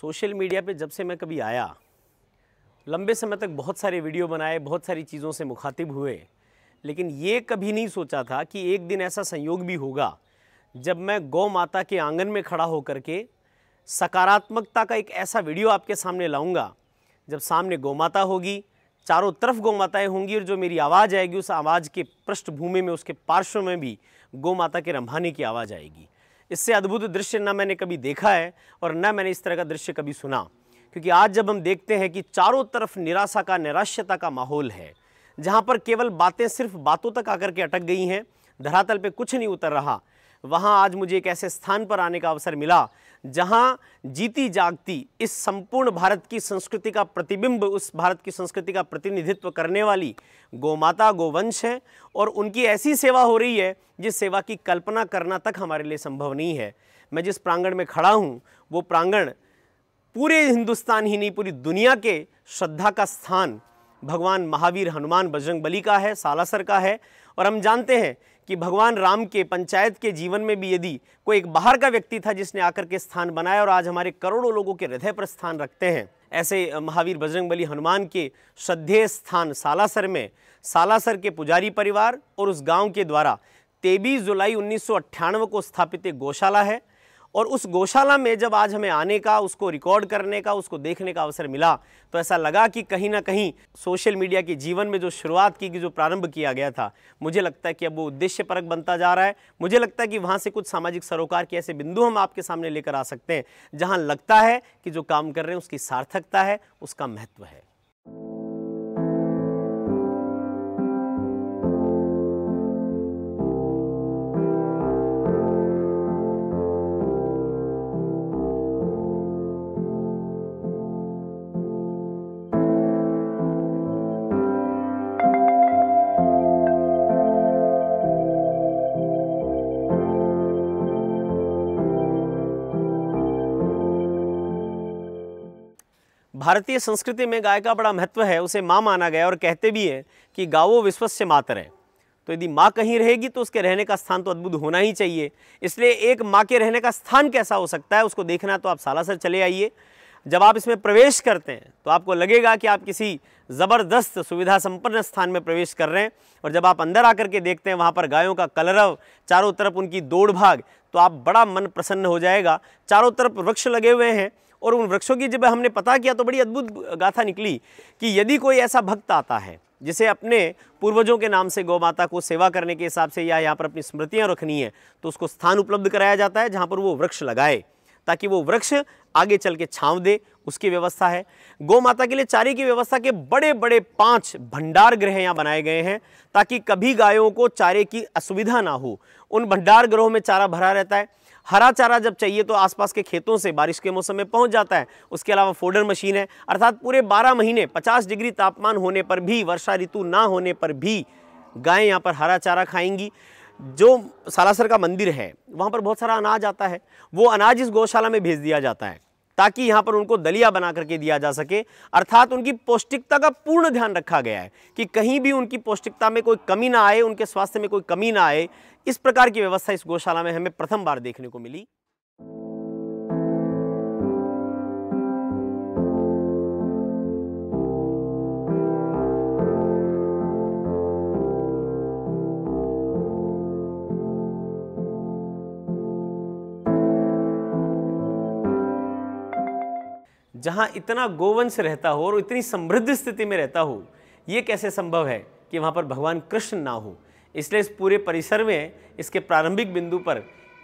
social media पे जब से मैं कभी आया लंबे समय तक बहुत सारे वीडियो बनाए बहुत सारी चीज़ों से मुखातिब हुए लेकिन ये कभी नहीं सोचा था कि एक दिन ऐसा संयोग भी होगा जब मैं गौ माता के आंगन में खड़ा होकर के सकारात्मकता का एक ऐसा वीडियो आपके सामने लाऊंगा जब सामने गौ माता होगी चारों तरफ गौ माताएँ होंगी और जो मेरी आवाज़ आएगी उस आवाज़ के पृष्ठभूमि में उसके पार्श्व में भी गौ माता के रंभाने की आवाज़ आएगी इससे अद्भुत दृश्य ना मैंने कभी देखा है और न मैंने इस तरह का दृश्य कभी सुना क्योंकि आज जब हम देखते हैं कि चारों तरफ निराशा का निराश्यता का माहौल है जहां पर केवल बातें सिर्फ बातों तक आकर के अटक गई हैं धरातल पर कुछ नहीं उतर रहा वहाँ आज मुझे एक ऐसे स्थान पर आने का अवसर मिला जहाँ जीती जागती इस संपूर्ण भारत की संस्कृति का प्रतिबिंब उस भारत की संस्कृति का प्रतिनिधित्व करने वाली गोमाता गोवंश है और उनकी ऐसी सेवा हो रही है जिस सेवा की कल्पना करना तक हमारे लिए संभव नहीं है मैं जिस प्रांगण में खड़ा हूँ वो प्रांगण पूरे हिंदुस्तान ही नहीं पूरी दुनिया के श्रद्धा का स्थान भगवान महावीर हनुमान बजरंग बली का है सालासर का है और हम जानते हैं कि भगवान राम के पंचायत के जीवन में भी यदि कोई एक बाहर का व्यक्ति था जिसने आकर के स्थान बनाया और आज हमारे करोड़ों लोगों के हृदय पर स्थान रखते हैं ऐसे महावीर बजरंगबली हनुमान के श्रद्धेय स्थान सालासर में सालासर के पुजारी परिवार और उस गांव के द्वारा तेबीस जुलाई उन्नीस को स्थापित एक गौशाला है और उस गौशाला में जब आज हमें आने का उसको रिकॉर्ड करने का उसको देखने का अवसर मिला तो ऐसा लगा कि कहीं ना कहीं सोशल मीडिया के जीवन में जो शुरुआत की जो प्रारंभ किया गया था मुझे लगता है कि अब वो उद्देश्य परक बनता जा रहा है मुझे लगता है कि वहाँ से कुछ सामाजिक सरोकार के ऐसे बिंदु हम आपके सामने लेकर आ सकते हैं जहाँ लगता है कि जो काम कर रहे हैं उसकी सार्थकता है उसका महत्व है भारतीय संस्कृति में गाय का बड़ा महत्व है उसे माँ माना गया और कहते भी हैं कि गावो विश्व से मातर है तो यदि माँ कहीं रहेगी तो उसके रहने का स्थान तो अद्भुत होना ही चाहिए इसलिए एक माँ के रहने का स्थान कैसा हो सकता है उसको देखना तो आप सालासर चले आइए जब आप इसमें प्रवेश करते हैं तो आपको लगेगा कि आप किसी ज़बरदस्त सुविधा संपन्न स्थान में प्रवेश कर रहे हैं और जब आप अंदर आकर के देखते हैं वहाँ पर गायों का कलरव चारों तरफ उनकी दौड़ भाग तो आप बड़ा मन प्रसन्न हो जाएगा चारों तरफ वृक्ष लगे हुए हैं और उन वृक्षों की जब हमने पता किया तो बड़ी अद्भुत गाथा निकली कि यदि कोई ऐसा भक्त आता है जिसे अपने पूर्वजों के नाम से गौ माता को सेवा करने के हिसाब से या यहाँ पर अपनी स्मृतियाँ रखनी है तो उसको स्थान उपलब्ध कराया जाता है जहाँ पर वो वृक्ष लगाए ताकि वो वृक्ष आगे चल के छाँव दे उसकी व्यवस्था है गौ माता के लिए चारे की व्यवस्था के बड़े बड़े पांच भंडार गृह यहाँ बनाए गए हैं ताकि कभी गायों को चारे की असुविधा ना हो उन भंडार गृहों में चारा भरा रहता है हरा चारा जब चाहिए तो आसपास के खेतों से बारिश के मौसम में पहुंच जाता है उसके अलावा फोडर मशीन है अर्थात पूरे 12 महीने 50 डिग्री तापमान होने पर भी वर्षा ऋतु ना होने पर भी गायें यहाँ पर हरा चारा खाएंगी जो सालासर का मंदिर है वहाँ पर बहुत सारा अनाज आता है वो अनाज इस गौशाला में भेज दिया जाता है ताकि यहाँ पर उनको दलिया बना करके दिया जा सके अर्थात उनकी पौष्टिकता का पूर्ण ध्यान रखा गया है कि कहीं भी उनकी पौष्टिकता में कोई कमी ना आए उनके स्वास्थ्य में कोई कमी ना आए इस प्रकार की व्यवस्था इस गौशाला में हमें प्रथम बार देखने को मिली जहाँ इतना गोवंश रहता हो और इतनी समृद्ध स्थिति में रहता हो ये कैसे संभव है कि वहाँ पर भगवान कृष्ण ना हो इसलिए इस पूरे परिसर में इसके प्रारंभिक बिंदु पर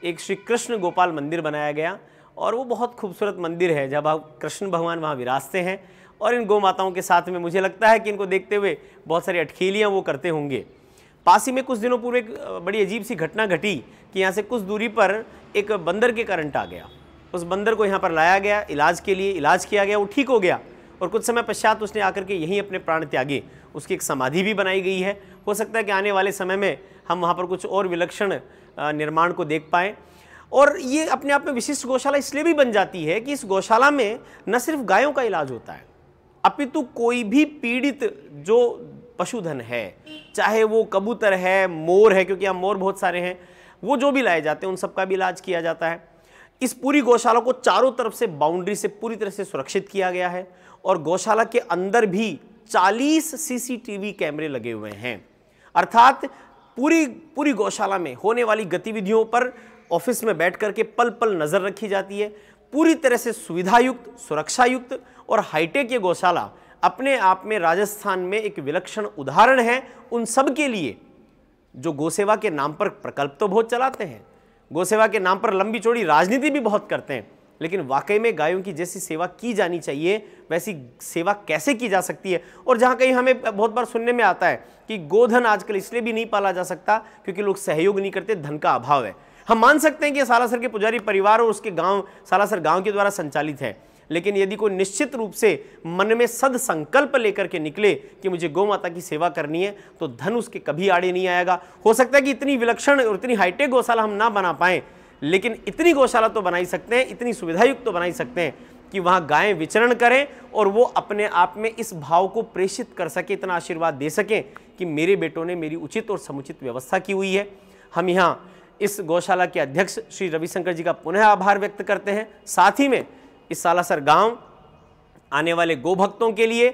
एक श्री कृष्ण गोपाल मंदिर बनाया गया और वो बहुत खूबसूरत मंदिर है जब आप कृष्ण भगवान वहाँ विराजते हैं और इन गौ माताओं के साथ में मुझे लगता है कि इनको देखते हुए बहुत सारी अटखेलियाँ वो करते होंगे पास ही में कुछ दिनों पूर्व एक बड़ी अजीब सी घटना घटी कि यहाँ से कुछ दूरी पर एक बंदर के करंट आ गया उस बंदर को यहाँ पर लाया गया इलाज के लिए इलाज किया गया वो ठीक हो गया और कुछ समय पश्चात उसने आकर के यहीं अपने प्राण त्यागे उसकी एक समाधि भी बनाई गई है हो सकता है कि आने वाले समय में हम वहाँ पर कुछ और विलक्षण निर्माण को देख पाएँ और ये अपने आप में विशिष्ट गौशाला इसलिए भी बन जाती है कि इस गौशाला में न सिर्फ गायों का इलाज होता है अपितु कोई भी पीड़ित जो पशुधन है चाहे वो कबूतर है मोर है क्योंकि यहाँ मोर बहुत सारे हैं वो जो भी लाए जाते हैं उन सबका भी इलाज किया जाता है इस पूरी गौशाला को चारों तरफ से बाउंड्री से पूरी तरह से सुरक्षित किया गया है और गौशाला के अंदर भी 40 सीसीटीवी कैमरे लगे हुए हैं अर्थात पूरी पूरी गौशाला में होने वाली गतिविधियों पर ऑफिस में बैठ करके पल पल नज़र रखी जाती है पूरी तरह से सुविधायुक्त सुरक्षायुक्त और हाईटेक ये गौशाला अपने आप में राजस्थान में एक विलक्षण उदाहरण है उन सब के लिए जो गौसेवा के नाम पर प्रकल्प तो बहुत चलाते हैं गोसेवा के नाम पर लंबी चौड़ी राजनीति भी बहुत करते हैं लेकिन वाकई में गायों की जैसी सेवा की जानी चाहिए वैसी सेवा कैसे की जा सकती है और जहाँ कहीं हमें बहुत बार सुनने में आता है कि गोधन आजकल इसलिए भी नहीं पाला जा सकता क्योंकि लोग सहयोग नहीं करते धन का अभाव है हम मान सकते हैं कि सालासर के पुजारी परिवार और उसके गांव सालासर गांव के द्वारा संचालित है लेकिन यदि कोई निश्चित रूप से मन में सदसंकल्प लेकर के निकले कि मुझे गौ माता की सेवा करनी है तो धन उसके कभी आड़े नहीं आएगा हो सकता है कि इतनी विलक्षण और इतनी हाईटेक गौशाला हम ना बना पाएँ लेकिन इतनी गौशाला तो बनाई सकते हैं इतनी सुविधायुक्त तो बनाई सकते हैं कि वहाँ गायें विचरण करें और वो अपने आप में इस भाव को प्रेषित कर सके इतना आशीर्वाद दे सकें कि मेरे बेटों ने मेरी उचित और समुचित व्यवस्था की हुई है हम यहाँ इस गौशाला के अध्यक्ष श्री रविशंकर जी का पुनः आभार व्यक्त करते हैं साथ ही में इस सालासर गांव आने वाले गो भक्तों के लिए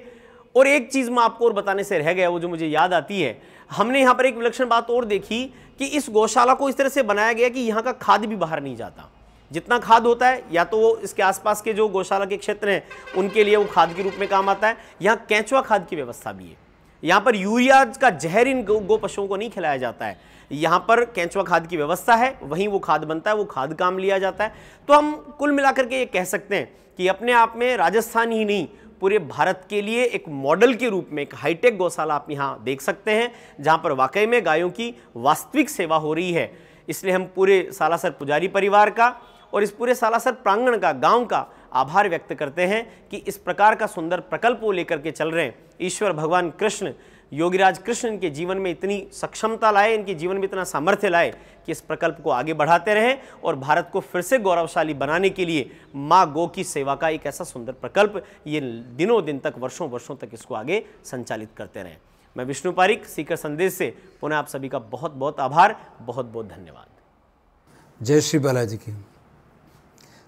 और एक चीज़ मैं आपको और बताने से रह गया वो जो मुझे याद आती है हमने यहाँ पर एक विलक्षण बात और देखी कि इस गौशाला को इस तरह से बनाया गया कि यहाँ का खाद भी बाहर नहीं जाता जितना खाद होता है या तो वो इसके आसपास के जो गौशाला के क्षेत्र हैं उनके लिए वो खाद के रूप में काम आता है यहाँ कैंचुआ खाद की व्यवस्था भी है यहाँ पर यूरिया का जहर इन गौ पशुओं को नहीं खिलाया जाता है यहाँ पर कैंचवा खाद की व्यवस्था है वहीं वो खाद बनता है वो खाद काम लिया जाता है तो हम कुल मिलाकर के ये कह सकते हैं कि अपने आप में राजस्थान ही नहीं पूरे भारत के लिए एक मॉडल के रूप में एक हाईटेक गौशाला आप यहाँ देख सकते हैं जहाँ पर वाकई में गायों की वास्तविक सेवा हो रही है इसलिए हम पूरे सालासर पुजारी परिवार का और इस पूरे सालासर प्रांगण का गांव का आभार व्यक्त करते हैं कि इस प्रकार का सुंदर प्रकल्प वो लेकर के चल रहे हैं ईश्वर भगवान कृष्ण योगीराज कृष्ण इनके जीवन में इतनी सक्षमता लाए इनके जीवन में इतना सामर्थ्य लाए कि इस प्रकल्प को आगे बढ़ाते रहें और भारत को फिर से गौरवशाली बनाने के लिए माँ गो की सेवा का एक ऐसा सुंदर प्रकल्प ये दिनों दिन तक वर्षों वर्षों तक इसको आगे संचालित करते रहें मैं विष्णु पारिक सीकर संदेश से पुनः आप सभी का बहुत बहुत आभार बहुत बहुत धन्यवाद जय श्री बालाजी की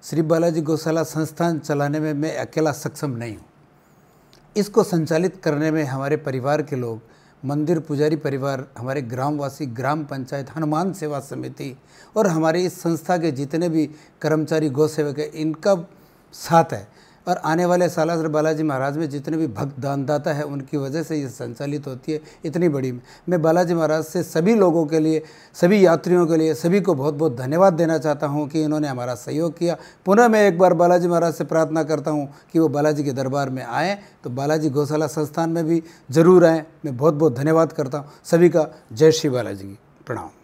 श्री बालाजी गौशाला संस्थान चलाने में मैं अकेला सक्षम नहीं हूँ इसको संचालित करने में हमारे परिवार के लोग मंदिर पुजारी परिवार हमारे ग्रामवासी ग्राम पंचायत हनुमान सेवा समिति और हमारे इस संस्था के जितने भी कर्मचारी गौ सेवक हैं इनका साथ है और आने वाले सालासर बालाजी महाराज में जितने भी भक्त दानदाता है उनकी वजह से ये संचालित होती है इतनी बड़ी में मैं बालाजी महाराज से सभी लोगों के लिए सभी यात्रियों के लिए सभी को बहुत बहुत धन्यवाद देना चाहता हूँ कि इन्होंने हमारा सहयोग किया पुनः मैं एक बार बालाजी महाराज से प्रार्थना करता हूँ कि वो बालाजी के दरबार में आएँ तो बालाजी गौशाला संस्थान में भी ज़रूर आएँ मैं बहुत बहुत धन्यवाद करता हूँ सभी का जय श्री बालाजी प्रणाम